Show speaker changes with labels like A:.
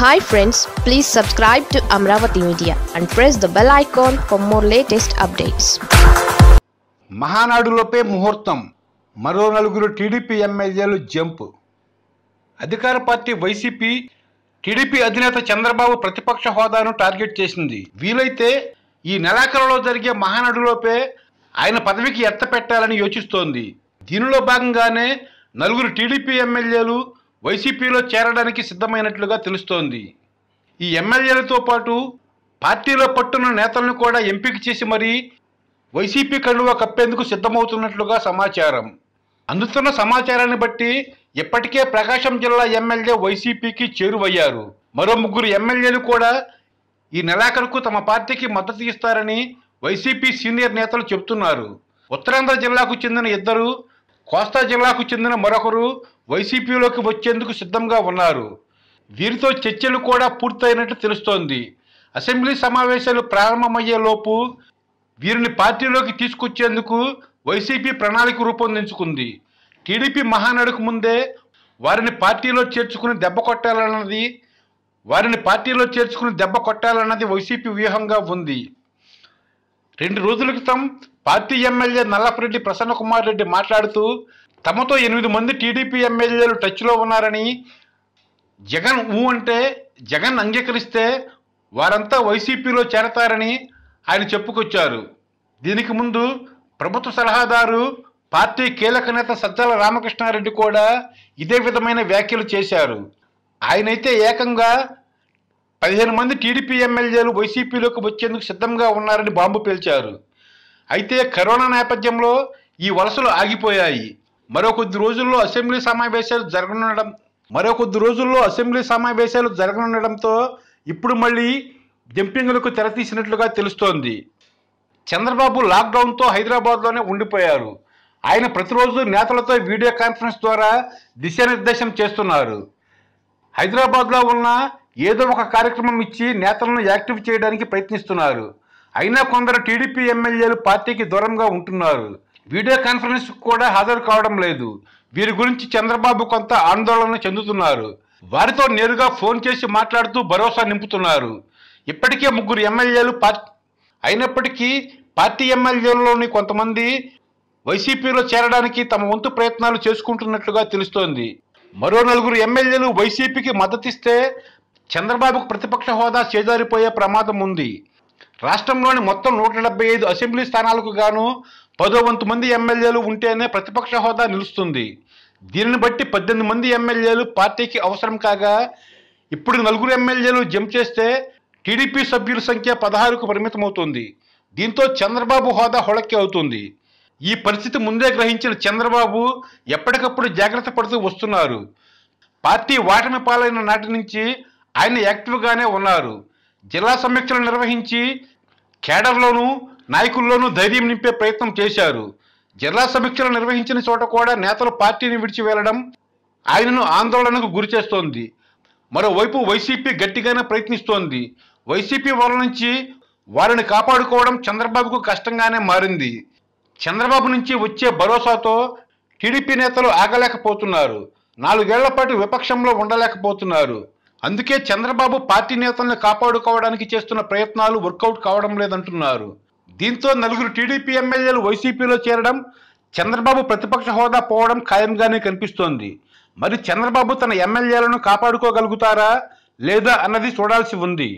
A: hi friends please subscribe to Amaravati Media and press the bell icon for more latest updates మహానాడులోపే ముహూర్తం మరో నలుగురు TDP ఎమ్మెల్యేలు jump అధికార పార్టీ వైసీపీ టీడీపీ అధినేత చంద్రబాబు ప్రతిపక్ష హోదాను టార్గెట్ చేసింది వీలైతే ఈ నెలాఖరులో జరిగే మహానాడులోపే ఆయన పదవికి ఎత్తపెట్టాలని యోచిస్తోంది దీనిలో భాగంగానే నలుగురు టీడీపీ ఎమ్మెల్యేలు వైసీపీలో చేరడానికి సిద్ధమైనట్లుగా తెలుస్తోంది ఈ ఎమ్మెల్యేలతో పాటు పార్టీలో పట్టున్న నేతలను కూడా ఎంపిక చేసి మరీ వైసీపీ కళ్ళువ కప్పేందుకు సిద్ధమవుతున్నట్లుగా సమాచారం అందుతున్న సమాచారాన్ని బట్టి ఇప్పటికే ప్రకాశం జిల్లా ఎమ్మెల్యే వైసీపీకి చేరువయ్యారు మరో ముగ్గురు ఎమ్మెల్యేలు కూడా ఈ నెలాఖరుకు తమ పార్టీకి మద్దతు ఇస్తారని వైసీపీ సీనియర్ నేతలు చెబుతున్నారు ఉత్తరాంధ్ర జిల్లాకు చెందిన ఇద్దరు కోస్తా జిల్లాకు చెందిన మరొకరు వైసీపీలోకి వచ్చేందుకు సిద్ధంగా ఉన్నారు వీరితో చర్చలు కూడా పూర్తయినట్లు తెలుస్తోంది అసెంబ్లీ సమావేశాలు ప్రారంభమయ్యేలోపు వీరిని పార్టీలోకి తీసుకొచ్చేందుకు వైసీపీ ప్రణాళిక రూపొందించుకుంది టీడీపీ మహానడుకు ముందే వారిని పార్టీలో చేర్చుకుని దెబ్బ కొట్టాలన్నది వారిని పార్టీలో చేర్చుకుని దెబ్బ కొట్టాలన్నది వైసీపీ వ్యూహంగా ఉంది రెండు రోజుల క్రితం పార్టీ ఎమ్మెల్యే నల్లపరెడ్డి కుమార్ రెడ్డి మాట్లాడుతూ తమతో ఎనిమిది మంది టీడీపీ ఎమ్మెల్యేలు టచ్లో ఉన్నారని జగన్ ఊ అంటే జగన్ అంగీకరిస్తే వారంతా వైసీపీలో చేరతారని ఆయన చెప్పుకొచ్చారు దీనికి ముందు ప్రభుత్వ సలహాదారు పార్టీ కీలక నేత సజ్జల రామకృష్ణారెడ్డి కూడా ఇదే విధమైన వ్యాఖ్యలు చేశారు ఆయనైతే ఏకంగా పదిహేను మంది టీడీపీ ఎమ్మెల్యేలు వైసీపీలోకి వచ్చేందుకు సిద్ధంగా ఉన్నారని బాంబు పేల్చారు అయితే కరోనా నేపథ్యంలో ఈ వలసలు ఆగిపోయాయి మరో కొద్ది రోజుల్లో అసెంబ్లీ సమావేశాలు జరగనుండడం మరో కొద్ది రోజుల్లో అసెంబ్లీ సమావేశాలు జరగనుండడంతో ఇప్పుడు మళ్ళీ జంపింగ్లకు తెరతీసినట్లుగా తెలుస్తోంది చంద్రబాబు లాక్డౌన్తో హైదరాబాద్లోనే ఉండిపోయారు ఆయన ప్రతిరోజు నేతలతో వీడియో కాన్ఫరెన్స్ ద్వారా దిశానిర్దేశం చేస్తున్నారు హైదరాబాద్లో ఉన్న ఏదో ఒక కార్యక్రమం ఇచ్చి నేతలను యాక్టివ్ చేయడానికి ప్రయత్నిస్తున్నారు అయినా కొందరు టీడీపీ ఎమ్మెల్యేలు పార్టీకి దూరంగా ఉంటున్నారు వీడియో కాన్ఫరెన్స్ కూడా హాజరు కావడం లేదు వీరి గురించి చంద్రబాబు కొంత ఆందోళన చెందుతున్నారు వారితో నేరుగా ఫోన్ చేసి మాట్లాడుతూ భరోసా నింపుతున్నారు ఇప్పటికే ముగ్గురు ఎమ్మెల్యేలు అయినప్పటికీ పార్టీ ఎమ్మెల్యేలలోని కొంతమంది వైసీపీలో చేరడానికి తమ వంతు ప్రయత్నాలు చేసుకుంటున్నట్లుగా తెలుస్తోంది మరో నలుగురు ఎమ్మెల్యేలు వైసీపీకి మద్దతిస్తే చంద్రబాబుకు ప్రతిపక్ష హోదా చేజారిపోయే ప్రమాదం ఉంది రాష్ట్రంలోని మొత్తం నూట ఐదు అసెంబ్లీ స్థానాలకు గాను పదో వంతు మంది ఎమ్మెల్యేలు ఉంటేనే ప్రతిపక్ష హోదా నిలుస్తుంది దీనిని బట్టి పద్దెనిమిది మంది ఎమ్మెల్యేలు పార్టీకి అవసరం కాగా ఇప్పుడు నలుగురు ఎమ్మెల్యేలు జంప్ చేస్తే టీడీపీ సభ్యుల సంఖ్య పదహారుకు పరిమితమవుతుంది దీంతో చంద్రబాబు హోదా హొడక్కి అవుతుంది ఈ పరిస్థితి ముందే గ్రహించిన చంద్రబాబు ఎప్పటికప్పుడు జాగ్రత్త పడుతూ వస్తున్నారు పార్టీ వాటమి పాలైన నాటి నుంచి ఆయన యాక్టివ్గానే ఉన్నారు జిల్లా సమీక్షలు నిర్వహించి కేడర్లోనూ నాయకుల్లోనూ ధైర్యం నింపే ప్రయత్నం చేశారు జిల్లా సమీక్షలు నిర్వహించిన చోట కూడా నేతలు పార్టీని విడిచి వెళ్లడం ఆయనను ఆందోళనకు గురిచేస్తోంది మరోవైపు వైసీపీ గట్టిగానే ప్రయత్నిస్తోంది వైసీపీ వాళ్ళ నుంచి వారిని కాపాడుకోవడం చంద్రబాబుకు కష్టంగానే మారింది చంద్రబాబు నుంచి వచ్చే భరోసాతో టీడీపీ నేతలు ఆగలేకపోతున్నారు నాలుగేళ్ల పాటు విపక్షంలో ఉండలేకపోతున్నారు అందుకే చంద్రబాబు పార్టీ నేతల్ని కాపాడుకోవడానికి చేస్తున్న ప్రయత్నాలు వర్కౌట్ కావడం లేదంటున్నారు దీంతో నలుగురు టీడీపీ ఎమ్మెల్యేలు వైసీపీలో చేరడం చంద్రబాబు ప్రతిపక్ష హోదా పోవడం ఖాయంగానే కనిపిస్తోంది మరి చంద్రబాబు తన ఎమ్మెల్యేలను కాపాడుకోగలుగుతారా లేదా అన్నది చూడాల్సి ఉంది